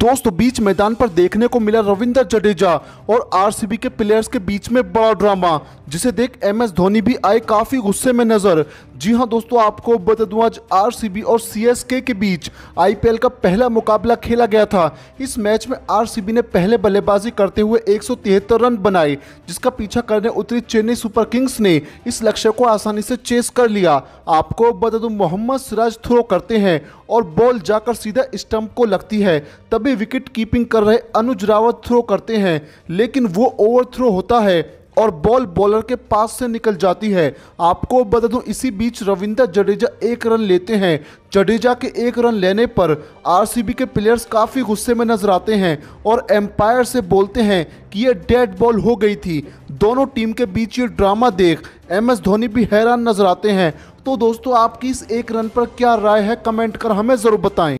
दोस्तों बीच मैदान पर देखने को मिला रविंदर जडेजा और आरसीबी के प्लेयर्स के बीच में बड़ा ड्रामा जिसे देख एम एस धोनी भी आए काफ़ी गुस्से में नज़र जी हाँ दोस्तों आपको बता दूं आज आरसीबी और सीएसके के बीच आईपीएल का पहला मुकाबला खेला गया था इस मैच में आरसीबी ने पहले बल्लेबाजी करते हुए एक रन बनाए जिसका पीछा करने उतरी चेन्नई सुपर किंग्स ने इस लक्ष्य को आसानी से चेस कर लिया आपको बता दूं मोहम्मद सिराज थ्रो करते हैं और बॉल जाकर सीधा स्टंप को लगती है तभी विकेट कीपिंग कर रहे अनुज रावत थ्रो करते हैं लेकिन वो ओवर थ्रो होता है और बॉल बॉलर के पास से निकल जाती है आपको बता दूं इसी बीच रविंद्र जडेजा एक रन लेते हैं जडेजा के एक रन लेने पर आरसीबी के प्लेयर्स काफ़ी गुस्से में नजर आते हैं और एम्पायर से बोलते हैं कि ये डेड बॉल हो गई थी दोनों टीम के बीच ये ड्रामा देख एम एस धोनी भी हैरान नजर आते हैं तो दोस्तों आपकी इस एक रन पर क्या राय है कमेंट कर हमें ज़रूर बताएं